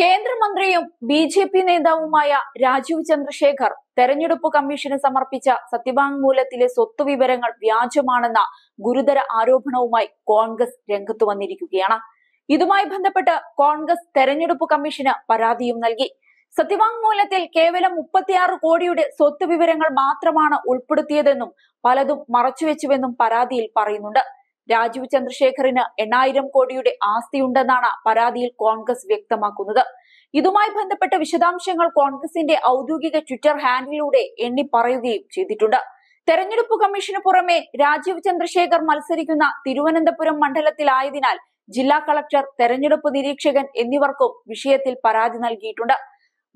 കേന്ദ്രമന്ത്രിയും B J P നേതാവുമായ രാജീവ് ചന്ദ്രശേഖർ തെരഞ്ഞെടുപ്പ് കമ്മീഷന് സമർപ്പിച്ച സത്യവാങ്മൂലത്തിലെ സ്വത്ത് വിവരങ്ങൾ വ്യാജമാണെന്ന ഗുരുതര ആരോപണവുമായി കോൺഗ്രസ് രംഗത്ത് വന്നിരിക്കുകയാണ് ഇതുമായി ബന്ധപ്പെട്ട് കോൺഗ്രസ് തെരഞ്ഞെടുപ്പ് കമ്മീഷന് പരാതിയും നൽകി സത്യവാങ്മൂലത്തിൽ കേവലം മുപ്പത്തിയാറ് കോടിയുടെ സ്വത്ത് വിവരങ്ങൾ മാത്രമാണ് ഉൾപ്പെടുത്തിയതെന്നും പലതും മറച്ചുവെച്ചുവെന്നും പരാതിയിൽ പറയുന്നുണ്ട് രാജീവ് ചന്ദ്രശേഖറിന് എണ്ണായിരം കോടിയുടെ ആസ്തിയുണ്ടെന്നാണ് പരാതിയിൽ കോൺഗ്രസ് വ്യക്തമാക്കുന്നത് ഇതുമായി ബന്ധപ്പെട്ട വിശദാംശങ്ങൾ കോൺഗ്രസിന്റെ ഔദ്യോഗിക ട്വിറ്റർ ഹാൻഡിലൂടെ എണ്ണി പറയുകയും ചെയ്തിട്ടുണ്ട് തെരഞ്ഞെടുപ്പ് കമ്മീഷന് പുറമെ രാജീവ് ചന്ദ്രശേഖർ മത്സരിക്കുന്ന തിരുവനന്തപുരം മണ്ഡലത്തിലായതിനാൽ ജില്ലാ കളക്ടർ തെരഞ്ഞെടുപ്പ് നിരീക്ഷകൻ എന്നിവർക്കും വിഷയത്തിൽ പരാതി നൽകിയിട്ടുണ്ട്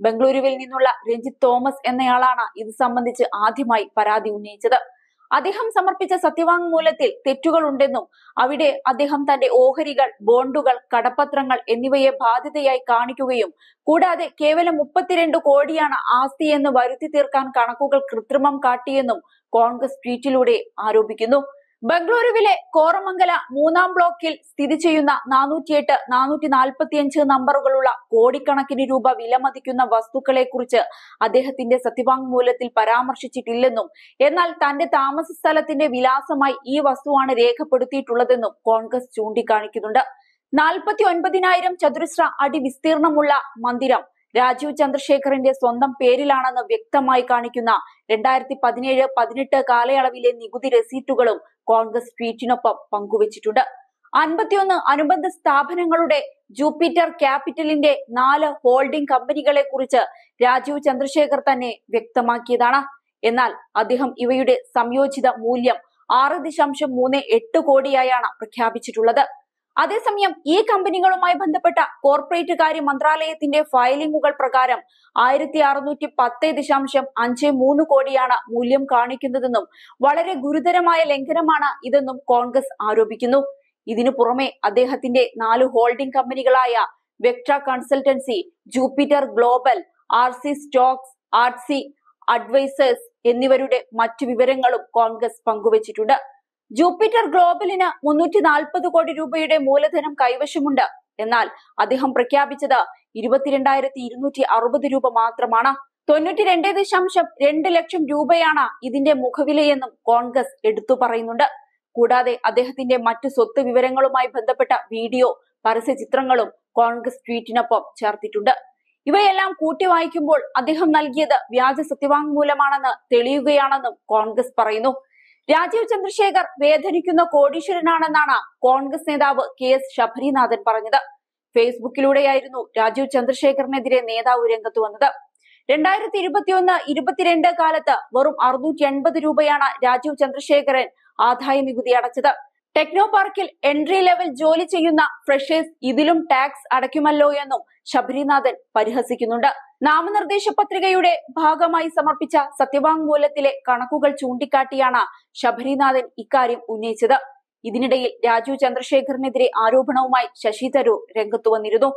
ബംഗളൂരുവിൽ നിന്നുള്ള രഞ്ജിത്ത് തോമസ് എന്നയാളാണ് ഇത് സംബന്ധിച്ച് ആദ്യമായി പരാതി ഉന്നയിച്ചത് അദ്ദേഹം സമർപ്പിച്ച സത്യവാങ്മൂലത്തിൽ തെറ്റുകളുണ്ടെന്നും അവിടെ അദ്ദേഹം തന്റെ ഓഹരികൾ ബോണ്ടുകൾ കടപ്പത്രങ്ങൾ എന്നിവയെ ബാധ്യതയായി കാണിക്കുകയും കൂടാതെ കേവലം മുപ്പത്തിരണ്ട് കോടിയാണ് ആസ്തി എന്ന് വരുത്തി തീർക്കാൻ കണക്കുകൾ കൃത്രിമം കാട്ടിയെന്നും കോൺഗ്രസ് ട്വീറ്റിലൂടെ ആരോപിക്കുന്നു ബംഗളൂരുവിലെ കോറമംഗല മൂന്നാം ബ്ലോക്കിൽ സ്ഥിതി ചെയ്യുന്ന നാനൂറ്റിയെട്ട് നാനൂറ്റി അഞ്ച് നമ്പറുകളുള്ള കോടിക്കണക്കിന് രൂപ വിലമതിക്കുന്ന വസ്തുക്കളെക്കുറിച്ച് അദ്ദേഹത്തിന്റെ സത്യവാങ്മൂലത്തിൽ പരാമർശിച്ചിട്ടില്ലെന്നും എന്നാൽ തന്റെ താമസ സ്ഥലത്തിന്റെ വിലാസമായി ഈ വസ്തുവാണ് രേഖപ്പെടുത്തിയിട്ടുള്ളതെന്നും കോൺഗ്രസ് ചൂണ്ടിക്കാണിക്കുന്നുണ്ട് നാൽപ്പത്തി ഒൻപതിനായിരം ചതുരശ്ര അടി വിസ്തീർണമുള്ള മന്ദിരം രാജീവ് ചന്ദ്രശേഖറിന്റെ സ്വന്തം പേരിലാണെന്ന് വ്യക്തമായി കാണിക്കുന്ന രണ്ടായിരത്തി പതിനേഴ് പതിനെട്ട് കാലയളവിലെ നികുതി രസീറ്റുകളും കോൺഗ്രസ് ട്വീറ്റിനൊപ്പം പങ്കുവച്ചിട്ടുണ്ട് അൻപത്തിയൊന്ന് അനുബന്ധ സ്ഥാപനങ്ങളുടെ ജൂപ്പിറ്റർ ക്യാപിറ്റലിന്റെ നാല് ഹോൾഡിംഗ് കമ്പനികളെ കുറിച്ച് രാജീവ് ചന്ദ്രശേഖർ തന്നെ വ്യക്തമാക്കിയതാണ് എന്നാൽ അദ്ദേഹം ഇവയുടെ സംയോജിത മൂല്യം ആറ് ദശാംശം മൂന്ന് എട്ട് കോടിയായാണ് പ്രഖ്യാപിച്ചിട്ടുള്ളത് അതേസമയം ഈ കമ്പനികളുമായി ബന്ധപ്പെട്ട കോർപ്പറേറ്റ് കാര്യ മന്ത്രാലയത്തിന്റെ ഫയലിംഗുകൾ പ്രകാരം ആയിരത്തി അറുന്നൂറ്റി പത്ത് ദശാംശം അഞ്ച് മൂന്ന് കോടിയാണ് മൂല്യം കാണിക്കുന്നതെന്നും വളരെ ഗുരുതരമായ ലംഘനമാണ് ഇതെന്നും കോൺഗ്രസ് ആരോപിക്കുന്നു ഇതിനു പുറമെ അദ്ദേഹത്തിന്റെ നാല് ഹോൾഡിംഗ് കമ്പനികളായ Vectra consultancy Jupiter global R C stocks R C advisors എന്നിവരുടെ മറ്റു വിവരങ്ങളും കോൺഗ്രസ് പങ്കുവച്ചിട്ടുണ്ട് ജൂപ്പിറ്റർ ഗ്ലോബലിന് മുന്നൂറ്റി നാൽപ്പത് കോടി രൂപയുടെ മൂലധനം കൈവശമുണ്ട് എന്നാൽ അദ്ദേഹം പ്രഖ്യാപിച്ചത് ഇരുപത്തിരണ്ടായിരത്തി ഇരുന്നൂറ്റി അറുപത് രൂപ മാത്രമാണ് തൊണ്ണൂറ്റി രണ്ട് ദശാംശം രണ്ട് ലക്ഷം രൂപയാണ് ഇതിന്റെ മുഖവിലയെന്നും കോൺഗ്രസ് എടുത്തു പറയുന്നുണ്ട് കൂടാതെ അദ്ദേഹത്തിന്റെ മറ്റു സ്വത്ത് വിവരങ്ങളുമായി ബന്ധപ്പെട്ട വീഡിയോ പരസ്യ ചിത്രങ്ങളും കോൺഗ്രസ് ട്വീറ്റിനൊപ്പം ചേർത്തിട്ടുണ്ട് ഇവയെല്ലാം കൂട്ടി വായിക്കുമ്പോൾ അദ്ദേഹം നൽകിയത് വ്യാജ സത്യവാങ്മൂലമാണെന്ന് തെളിയുകയാണെന്നും കോൺഗ്രസ് പറയുന്നു രാജീവ് ചന്ദ്രശേഖർ വേദനിക്കുന്ന കോടീശ്വരനാണെന്നാണ് കോൺഗ്രസ് നേതാവ് കെ എസ് ശബരിനാഥൻ പറഞ്ഞത് ഫേസ്ബുക്കിലൂടെയായിരുന്നു രാജീവ് ചന്ദ്രശേഖറിനെതിരെ നേതാവ് രംഗത്ത് വന്നത് രണ്ടായിരത്തി ഇരുപത്തിയൊന്ന് ഇരുപത്തിരണ്ട് കാലത്ത് വെറും അറുന്നൂറ്റി എൺപത് രൂപയാണ് രാജീവ് ചന്ദ്രശേഖരൻ ആദായ നികുതി അടച്ചത് ടെക്നോ പാർക്കിൽ എൻട്രി ലെവൽ ജോലി ചെയ്യുന്ന ഫ്രഷേഴ്സ് ഇതിലും ടാക്സ് അടയ്ക്കുമല്ലോ എന്നും ശബരിനാഥൻ പരിഹസിക്കുന്നുണ്ട് നാമനിർദ്ദേശ പത്രികയുടെ ഭാഗമായി സമർപ്പിച്ച സത്യവാങ്മൂലത്തിലെ കണക്കുകൾ ചൂണ്ടിക്കാട്ടിയാണ് ശബരിനാഥൻ ഇക്കാര്യം ഉന്നയിച്ചത് ഇതിനിടയിൽ രാജു ചന്ദ്രശേഖറിനെതിരെ ആരോപണവുമായി ശശി തരൂർ രംഗത്തു വന്നിരുന്നു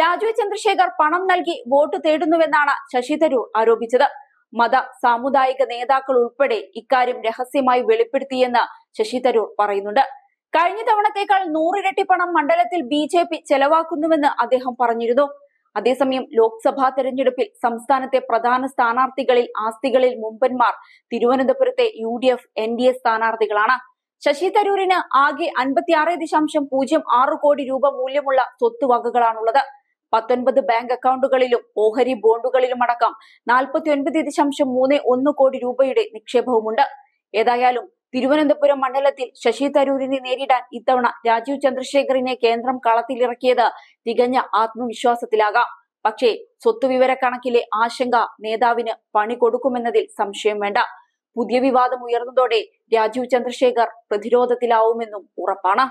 രാജു ചന്ദ്രശേഖർ പണം നൽകി വോട്ട് തേടുന്നുവെന്നാണ് ശശി തരൂർ ആരോപിച്ചത് മത സാമുദായിക നേതാക്കൾ ഉൾപ്പെടെ ഇക്കാര്യം രഹസ്യമായി വെളിപ്പെടുത്തിയെന്ന് ശശി തരൂർ പറയുന്നുണ്ട് കഴിഞ്ഞ തവണത്തേക്കാൾ നൂറിരട്ടി പണം മണ്ഡലത്തിൽ ബി ജെ പി ചെലവാക്കുന്നുവെന്ന് അദ്ദേഹം പറഞ്ഞിരുന്നു അതേസമയം ലോക്സഭാ തെരഞ്ഞെടുപ്പിൽ സംസ്ഥാനത്തെ പ്രധാന സ്ഥാനാർത്ഥികളിൽ ആസ്തികളിൽ മുമ്പന്മാർ തിരുവനന്തപുരത്തെ U D F N D A സ്ഥാനാർത്ഥികളാണ് ശശി തരൂരിന് ആകെ അൻപത്തിയാറ് ദശാംശം പൂജ്യം ആറ് കോടി രൂപ മൂല്യമുള്ള സ്വത്തുവകകളാണുള്ളത് പത്തൊൻപത് ബാങ്ക് അക്കൗണ്ടുകളിലും ഓഹരി ബോണ്ടുകളിലും അടക്കം നാൽപ്പത്തി ഒൻപത് ദശാംശം മൂന്ന് ഒന്ന് കോടി രൂപയുടെ നിക്ഷേപവുമുണ്ട് ഏതായാലും തിരുവനന്തപുരം മണ്ഡലത്തിൽ ശശി തരൂരിനെ നേരിടാൻ ഇത്തവണ രാജീവ് ചന്ദ്രശേഖറിനെ കേന്ദ്രം കളത്തിലിറക്കിയത് തികഞ്ഞ ആത്മവിശ്വാസത്തിലാകാം പക്ഷേ സ്വത്തുവിവര കണക്കിലെ ആശങ്ക നേതാവിന് പണി കൊടുക്കുമെന്നതിൽ സംശയം വേണ്ട പുതിയ വിവാദം ഉയർന്നതോടെ രാജീവ് ചന്ദ്രശേഖർ പ്രതിരോധത്തിലാവുമെന്നും ഉറപ്പാണ്